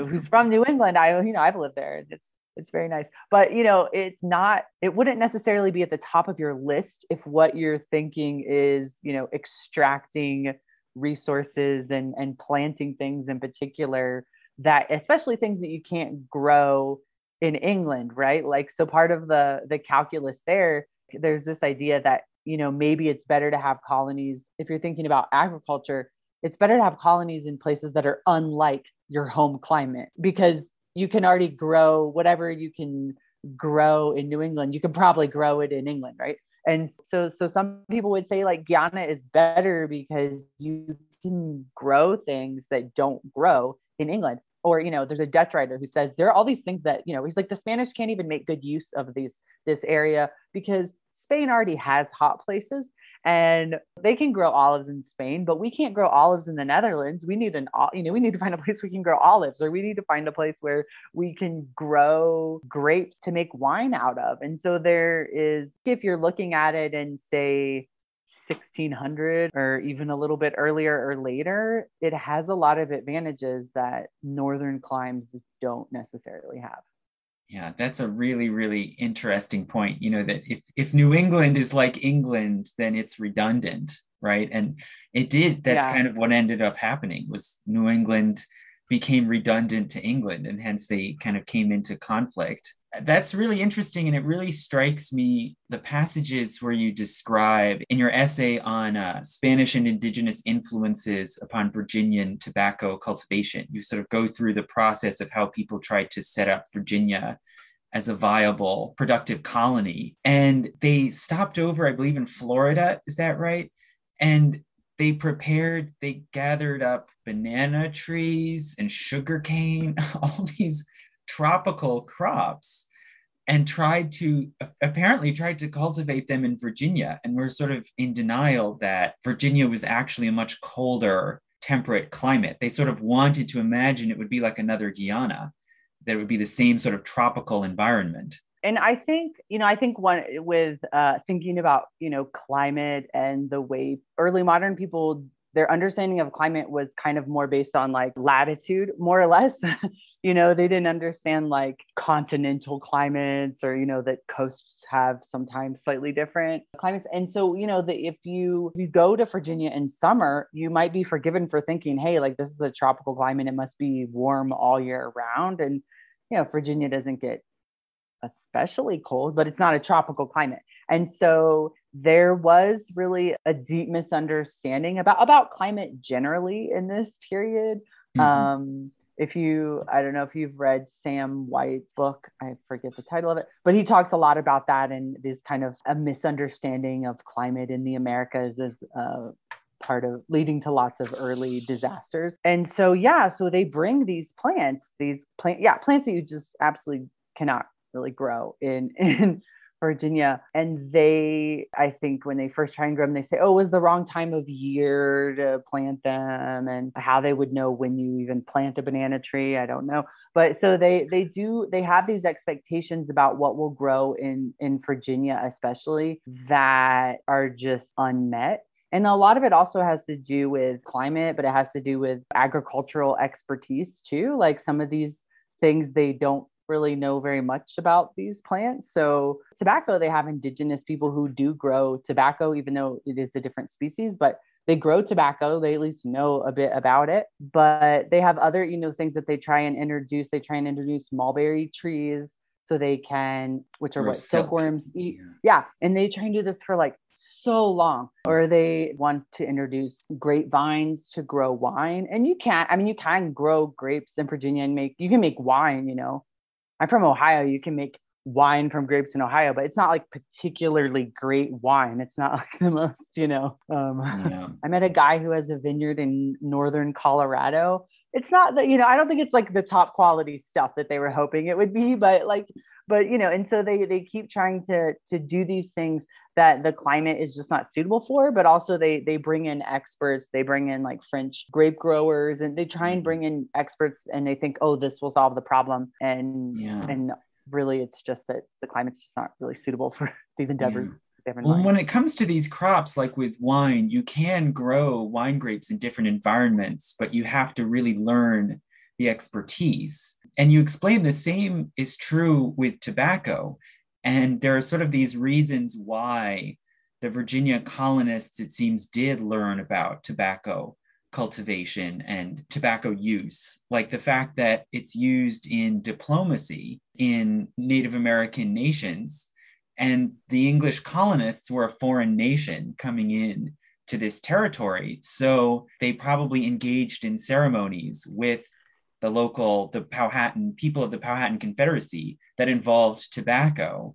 who's from New England. I you know I've lived there. It's it's very nice, but you know it's not. It wouldn't necessarily be at the top of your list if what you're thinking is you know extracting resources and and planting things in particular that especially things that you can't grow in England, right? Like so part of the the calculus there there's this idea that you know maybe it's better to have colonies if you're thinking about agriculture it's better to have colonies in places that are unlike your home climate because you can already grow whatever you can grow in new england you can probably grow it in england right and so, so some people would say like Guyana is better because you can grow things that don't grow in England. Or, you know, there's a Dutch writer who says there are all these things that, you know, he's like, the Spanish can't even make good use of these, this area because Spain already has hot places and they can grow olives in Spain, but we can't grow olives in the Netherlands. We need an, you know, we need to find a place we can grow olives, or we need to find a place where we can grow grapes to make wine out of. And so there is, if you're looking at it and say 1600 or even a little bit earlier or later, it has a lot of advantages that northern climes don't necessarily have. Yeah, that's a really, really interesting point. You know, that if, if New England is like England, then it's redundant, right? And it did. That's yeah. kind of what ended up happening was New England became redundant to England and hence they kind of came into conflict. That's really interesting. And it really strikes me the passages where you describe in your essay on uh, Spanish and indigenous influences upon Virginian tobacco cultivation. You sort of go through the process of how people tried to set up Virginia as a viable, productive colony. And they stopped over, I believe, in Florida. Is that right? And they prepared, they gathered up banana trees and sugarcane, all these tropical crops, and tried to apparently tried to cultivate them in Virginia. And we're sort of in denial that Virginia was actually a much colder, temperate climate. They sort of wanted to imagine it would be like another Guyana, that it would be the same sort of tropical environment and I think you know I think one with uh, thinking about you know climate and the way early modern people their understanding of climate was kind of more based on like latitude more or less you know they didn't understand like continental climates or you know that coasts have sometimes slightly different climates and so you know that if you if you go to virginia in summer you might be forgiven for thinking hey like this is a tropical climate it must be warm all year round and you know virginia doesn't get especially cold, but it's not a tropical climate. And so there was really a deep misunderstanding about about climate generally in this period. Mm-hmm. Um, if you, I don't know if you've read Sam White's book, I forget the title of it, but he talks a lot about that and this kind of a misunderstanding of climate in the Americas as part of leading to lots of early disasters. And so, yeah, so they bring these plants, these plant, yeah, plants that you just absolutely cannot really grow in in Virginia. And they, I think, when they first try and grow them, they say, oh, it was the wrong time of year to plant them, and how they would know when you even plant a banana tree. I don't know, but so they they do they have these expectations about what will grow in in Virginia, especially that are just unmet. And a lot of it also has to do with climate, but it has to do with agricultural expertise too. Like some of these things they don't really know very much about these plants. So, tobacco, they have indigenous people who do grow tobacco, even though it is a different species, but they grow tobacco. They at least know a bit about it, but they have other, you know, things that they try and introduce. They try and introduce mulberry trees so they can, which are or what silk. silkworms eat. Yeah. yeah. And they try and do this for like so long or they want to introduce grapevines to grow wine and you can't i mean you can grow grapes in virginia and make you can make wine you know I'm from Ohio. You can make wine from grapes in Ohio, but it's not like particularly great wine. It's not like the most, you know. Um, yeah. I met a guy who has a vineyard in northern Colorado. It's not that, you know, I don't think it's like the top quality stuff that they were hoping it would be, but like, but you know, and so they they keep trying to to do these things that the climate is just not suitable for but also they they bring in experts they bring in like french grape growers and they try and mm-hmm. bring in experts and they think oh this will solve the problem and yeah. and really it's just that the climate's just not really suitable for these endeavors yeah. Well, when it comes to these crops, like with wine, you can grow wine grapes in different environments, but you have to really learn the expertise. And you explain the same is true with tobacco. And there are sort of these reasons why the Virginia colonists, it seems, did learn about tobacco cultivation and tobacco use, like the fact that it's used in diplomacy in Native American nations. And the English colonists were a foreign nation coming in to this territory. So they probably engaged in ceremonies with the local, the Powhatan people of the Powhatan Confederacy that involved tobacco.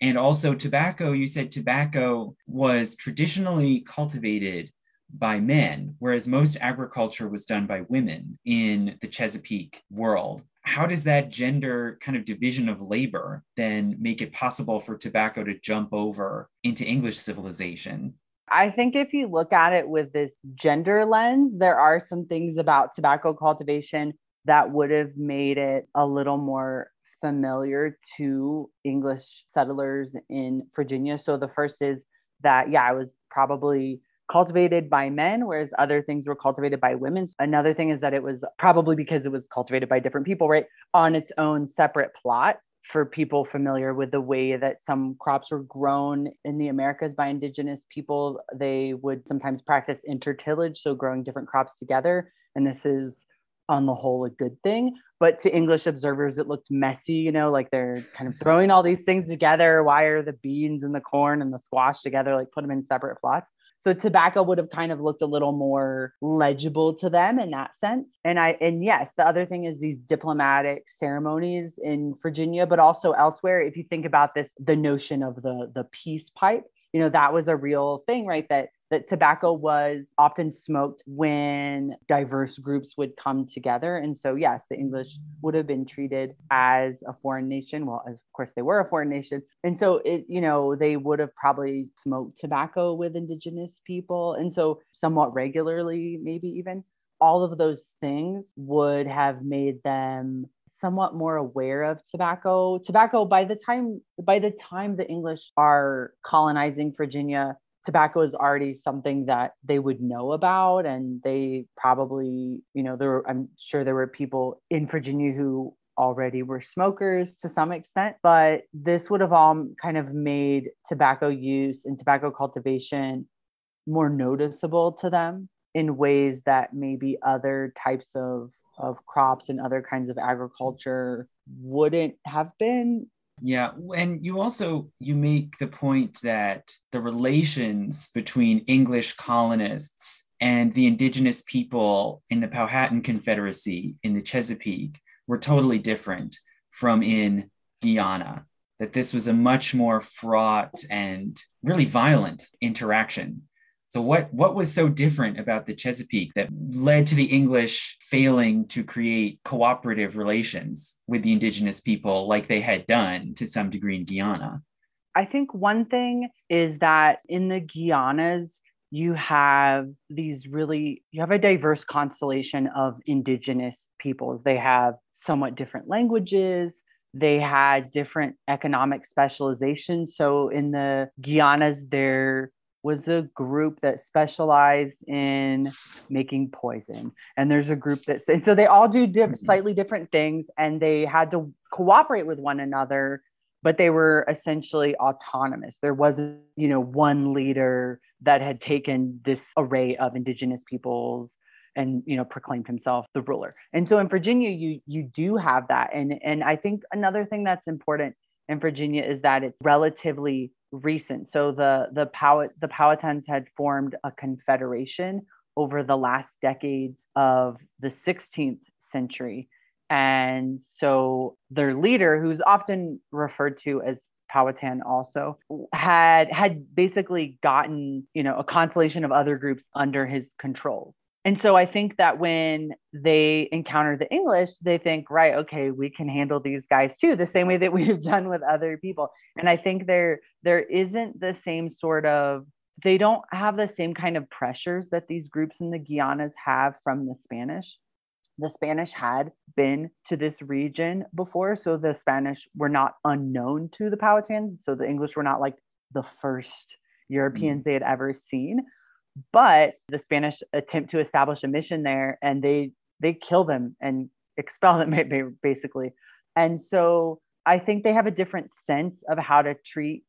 And also, tobacco, you said tobacco was traditionally cultivated by men, whereas most agriculture was done by women in the Chesapeake world. How does that gender kind of division of labor then make it possible for tobacco to jump over into English civilization? I think if you look at it with this gender lens, there are some things about tobacco cultivation that would have made it a little more familiar to English settlers in Virginia. So the first is that, yeah, I was probably cultivated by men, whereas other things were cultivated by women. Another thing is that it was probably because it was cultivated by different people, right? On its own separate plot for people familiar with the way that some crops were grown in the Americas by indigenous people, they would sometimes practice intertillage, so growing different crops together. And this is on the whole a good thing. But to English observers, it looked messy, you know, like they're kind of throwing all these things together. Why are the beans and the corn and the squash together? Like put them in separate plots. So tobacco would have kind of looked a little more legible to them in that sense. And I and yes, the other thing is these diplomatic ceremonies in Virginia, but also elsewhere. If you think about this, the notion of the the peace pipe, you know, that was a real thing, right? That that tobacco was often smoked when diverse groups would come together. And so, yes, the English would have been treated as a foreign nation. Well, of course, they were a foreign nation. And so, it, you know, they would have probably smoked tobacco with indigenous people. And so, somewhat regularly, maybe even all of those things would have made them somewhat more aware of tobacco tobacco by the time by the time the english are colonizing virginia tobacco is already something that they would know about and they probably you know there were, i'm sure there were people in virginia who already were smokers to some extent but this would have all kind of made tobacco use and tobacco cultivation more noticeable to them in ways that maybe other types of of crops and other kinds of agriculture wouldn't have been yeah, and you also you make the point that the relations between English colonists and the indigenous people in the Powhatan Confederacy in the Chesapeake were totally different from in Guyana. That this was a much more fraught and really violent interaction so what what was so different about the Chesapeake that led to the English failing to create cooperative relations with the indigenous people like they had done to some degree in Guyana? I think one thing is that in the Guianas you have these really you have a diverse constellation of indigenous peoples. They have somewhat different languages, they had different economic specializations. So in the Guianas, there was a group that specialized in making poison. And there's a group that, so they all do diff- mm-hmm. slightly different things and they had to cooperate with one another, but they were essentially autonomous. There wasn't, you know, one leader that had taken this array of indigenous peoples and you know proclaimed himself the ruler. And so in Virginia you you do have that and and I think another thing that's important in Virginia is that it's relatively recent. So the the Powhat the Powhatans had formed a confederation over the last decades of the 16th century. And so their leader, who's often referred to as Powhatan also had had basically gotten, you know, a constellation of other groups under his control and so I think that when they encounter the English, they think, right, okay, we can handle these guys too, the same way that we've done with other people. And I think there there isn't the same sort of they don't have the same kind of pressures that these groups in the Guianas have from the Spanish. The Spanish had been to this region before, so the Spanish were not unknown to the Powhatans. So the English were not like the first Europeans mm-hmm. they had ever seen but the Spanish attempt to establish a mission there and they they kill them and expel them basically. And so I think they have a different sense of how to treat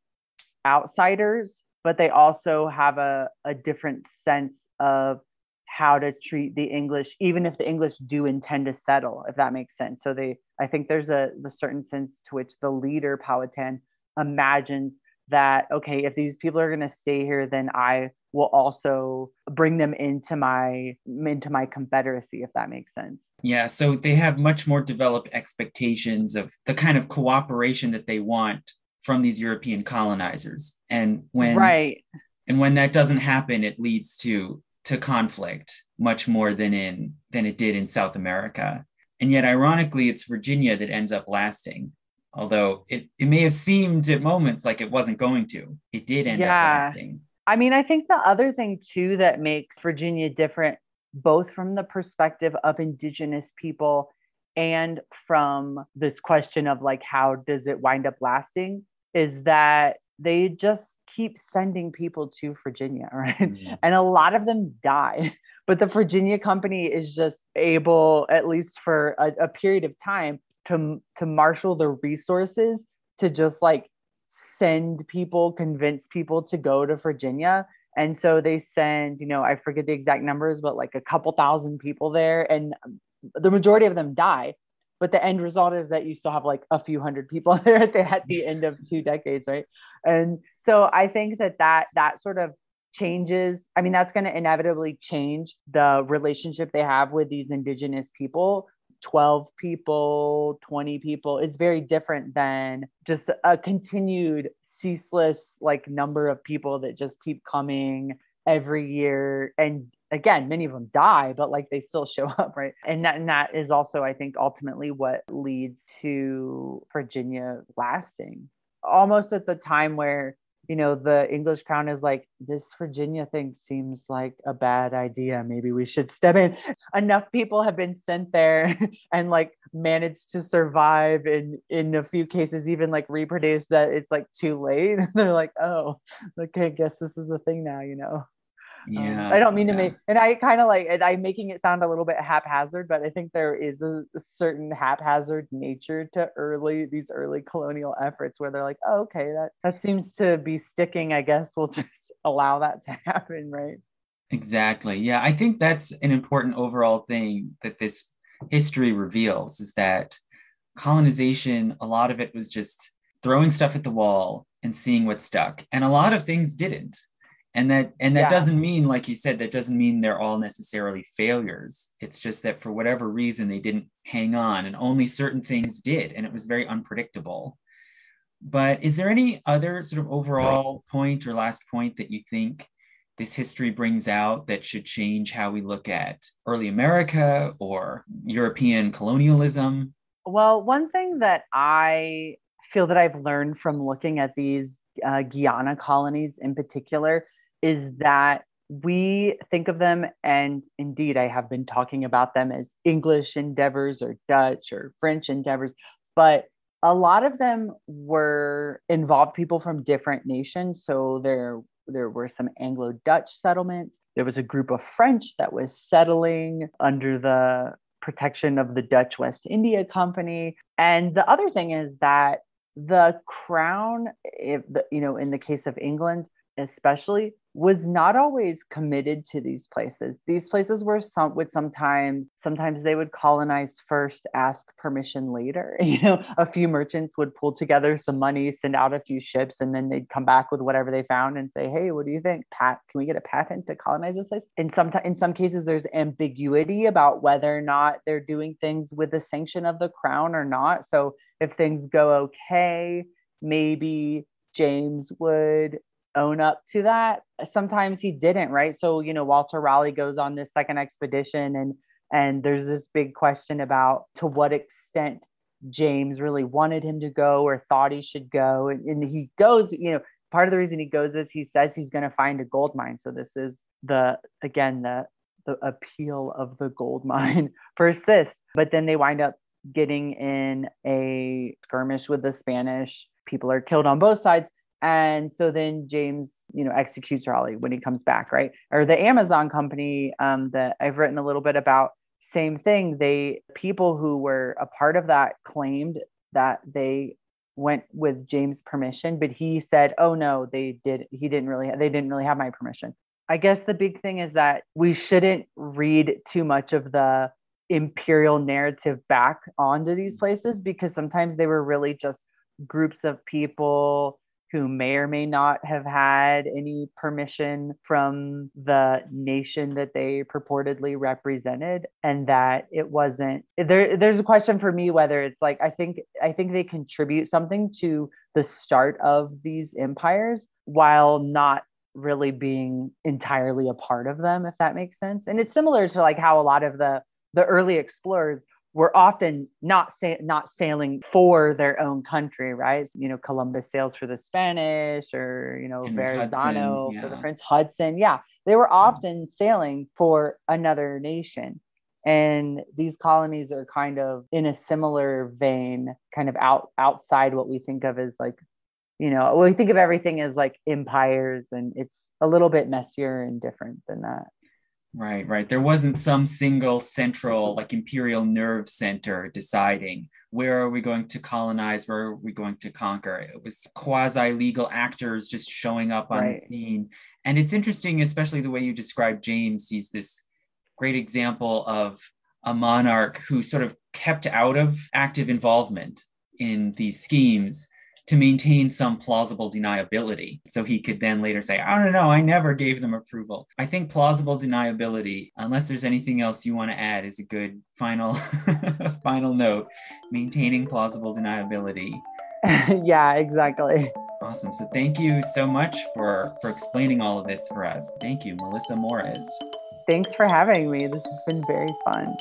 outsiders, but they also have a, a different sense of how to treat the English, even if the English do intend to settle, if that makes sense. So they, I think there's a, a certain sense to which the leader Powhatan imagines that okay if these people are going to stay here then i will also bring them into my into my confederacy if that makes sense yeah so they have much more developed expectations of the kind of cooperation that they want from these european colonizers and when right and when that doesn't happen it leads to to conflict much more than in than it did in south america and yet ironically it's virginia that ends up lasting although it, it may have seemed at moments like it wasn't going to. It did end yeah. up lasting. I mean, I think the other thing too that makes Virginia different, both from the perspective of Indigenous people and from this question of like, how does it wind up lasting, is that they just keep sending people to Virginia, right? mm And a lot of them die. But the Virginia company is just able, at least for a, a period of time, to to marshal the resources to just like send people convince people to go to virginia and so they send you know i forget the exact numbers but like a couple thousand people there and um, the majority of them die but the end result is that you still have like a few hundred people there at the, at the end of two decades right and so i think that that that sort of changes i mean that's going to inevitably change the relationship they have with these indigenous people 12 people, 20 people is very different than just a continued ceaseless like number of people that just keep coming every year and again many of them die but like they still show up right and that, and that is also i think ultimately what leads to virginia lasting almost at the time where you know, the English crown is like, this Virginia thing seems like a bad idea. Maybe we should step in. Enough people have been sent there and like managed to survive and in a few cases even like reproduce that it's like too late. They're like, oh, okay, I guess this is a thing now, you know. Um, yeah, um, I don't mean yeah. to make, and I kind of like I'm making it sound a little bit haphazard, but I think there is a certain haphazard nature to early these early colonial efforts where they're like, oh, okay, that that seems to be sticking. I guess we'll just allow that to happen, right? Exactly. Yeah, I think that's an important overall thing that this history reveals is that colonization, a lot of it was just throwing stuff at the wall and seeing what stuck, and a lot of things didn't and that and that yeah. doesn't mean like you said that doesn't mean they're all necessarily failures it's just that for whatever reason they didn't hang on and only certain things did and it was very unpredictable but is there any other sort of overall point or last point that you think this history brings out that should change how we look at early america or european colonialism well one thing that i feel that i've learned from looking at these uh, Guyana colonies in particular is that we think of them, and indeed, I have been talking about them as English endeavors or Dutch or French endeavors, but a lot of them were involved people from different nations. So there, there were some Anglo Dutch settlements. There was a group of French that was settling under the protection of the Dutch West India Company. And the other thing is that the crown, if the, you know, in the case of England, especially was not always committed to these places. These places were some would sometimes sometimes they would colonize first, ask permission later. You know, a few merchants would pull together some money, send out a few ships, and then they'd come back with whatever they found and say, "Hey, what do you think? Pat, can we get a patent to colonize this place?" In some in some cases there's ambiguity about whether or not they're doing things with the sanction of the crown or not. So if things go okay, maybe James would own up to that. Sometimes he didn't, right? So, you know, Walter Raleigh goes on this second expedition and and there's this big question about to what extent James really wanted him to go or thought he should go. And, and he goes, you know, part of the reason he goes is he says he's going to find a gold mine. So this is the again the the appeal of the gold mine persists. But then they wind up getting in a skirmish with the Spanish. People are killed on both sides. And so then James, you know, executes Raleigh when he comes back, right? Or the Amazon company um, that I've written a little bit about, same thing. They people who were a part of that claimed that they went with James' permission, but he said, "Oh no, they did. He didn't really. They didn't really have my permission." I guess the big thing is that we shouldn't read too much of the imperial narrative back onto these mm. places because sometimes they were really just groups of people who may or may not have had any permission from the nation that they purportedly represented and that it wasn't there there's a question for me whether it's like I think I think they contribute something to the start of these empires while not really being entirely a part of them if that makes sense and it's similar to like how a lot of the the early explorers were often not sa- not sailing for their own country, right? You know, Columbus sails for the Spanish, or you know, and Verrazano yeah. for the Prince Hudson. Yeah, they were often yeah. sailing for another nation, and these colonies are kind of in a similar vein, kind of out outside what we think of as like, you know, we think of everything as like empires, and it's a little bit messier and different than that. Right, right. There wasn't some single central, like imperial nerve center deciding where are we going to colonize, where are we going to conquer. It was quasi legal actors just showing up on right. the scene. And it's interesting, especially the way you describe James. He's this great example of a monarch who sort of kept out of active involvement in these schemes to maintain some plausible deniability. So he could then later say, I don't know, I never gave them approval. I think plausible deniability, unless there's anything else you want to add, is a good final final note. Maintaining plausible deniability. yeah, exactly. Awesome. So thank you so much for for explaining all of this for us. Thank you, Melissa Morris. Thanks for having me. This has been very fun.